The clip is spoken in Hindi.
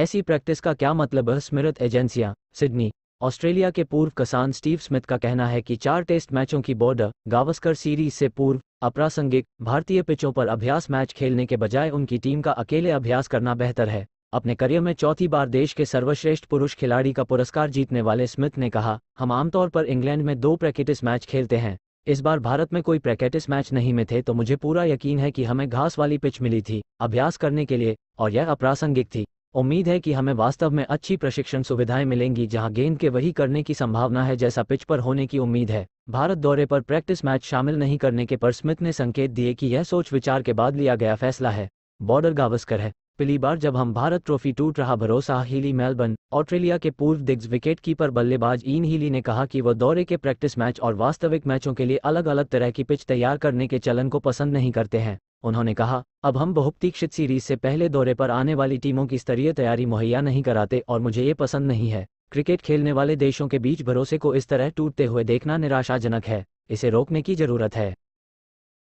ऐसी प्रैक्टिस का क्या मतलब है स्मृत एजेंसियां सिडनी ऑस्ट्रेलिया के पूर्व किसान स्टीव स्मिथ का कहना है कि चार टेस्ट मैचों की बॉर्डर गावस्कर सीरीज से पूर्व अप्रासंगिक भारतीय पिचों पर अभ्यास मैच खेलने के बजाय उनकी टीम का अकेले अभ्यास करना बेहतर है अपने करियर में चौथी बार देश के सर्वश्रेष्ठ पुरुष खिलाड़ी का पुरस्कार जीतने वाले स्मिथ ने कहा हम आमतौर पर इंग्लैंड में दो प्रैकेटिस मैच खेलते हैं इस बार भारत में कोई प्रैकेटिस मैच नहीं में थे तो मुझे पूरा यकीन है कि हमें घास वाली पिच मिली थी अभ्यास करने के लिए और यह अप्रासंगिक थी उम्मीद है कि हमें वास्तव में अच्छी प्रशिक्षण सुविधाएं मिलेंगी जहां गेंद के वही करने की संभावना है जैसा पिच पर होने की उम्मीद है भारत दौरे पर प्रैक्टिस मैच शामिल नहीं करने के पर स्मिथ ने संकेत दिए कि यह सोच विचार के बाद लिया गया फैसला है बॉर्डर गावस्कर है पिछली बार जब हम भारत ट्रॉफी टूट रहा भरोसा हीली मेलबर्न ऑस्ट्रेलिया के पूर्व दिग्ज विकेट कीपर बल्लेबाज ईन हीली ने कहा कि वह दौरे के प्रैक्टिस मैच और वास्तविक मैचों के लिए अलग अलग तरह की पिच तैयार करने के चलन को पसंद नहीं करते हैं उन्होंने कहा अब हम बहुप्रतीक्षित सीरीज से पहले दौरे पर आने वाली टीमों की स्तरीय तैयारी मुहैया नहीं कराते और मुझे ये पसंद नहीं है क्रिकेट खेलने वाले देशों के बीच भरोसे को इस तरह टूटते हुए देखना निराशाजनक है इसे रोकने की जरूरत है